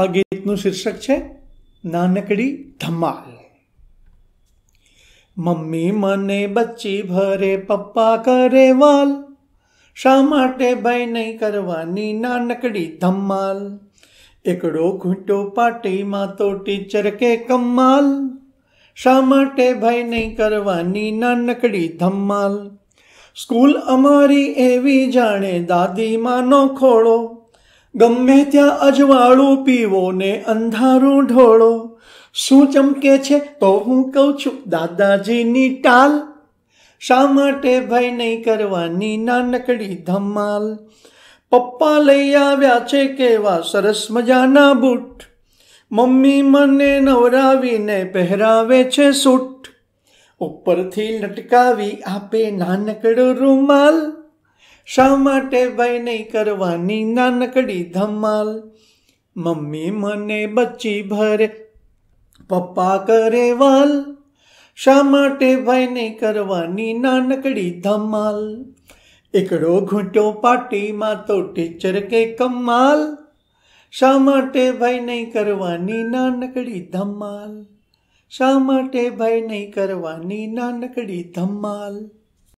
આ ગીતનું શીર્ષક છે નાનકડી ધમાલ મમ્મી મને બચ્ચી ભરે પપ્પા કરે વાલ શા માટે ભાઈ નહીં કરવાની નાનકડી ધમાલ એકડો ઘૂંટો પાટીમાં તો ટીચર કે કમાલ શા માટે ભાઈ નહીં કરવાની નાનકડી ધમાલ સ્કૂલ અમારી એવી જાણે દાદીમાનો ખોળો ગમે ત્યાં અજવાળું પીવો ને અંધારું ઢોળો શું ચમકે છે તો હું કહું છું દાદાજીની ટાલ શા માટે ભય નહીં કરવાની નાનકડી ધમાલ પપ્પા લઈ આવ્યા છે કેવા સરસ મજાના બૂટ મમ્મી મને નવરાવીને પહેરાવે છે સૂટ ઉપરથી લટકાવી આપે નાનકડો રૂમાલ શા માટે ભાઈ નહીં કરવાની નાનકડી ધમાલ મમ્મી મને બચ્ચી ભરે પપ્પા કરે વાલ શા માટે ભાઈ નહીં કરવાની નાનકડી ધમાલ એકડો ઘૂંટો પાટીમાં તો ટીચર કે કમાલ શા માટે ભાઈ નહીં કરવાની નાનકડી ધમાલ શા માટે ભાઈ નહીં કરવાની નાનકડી ધમાલ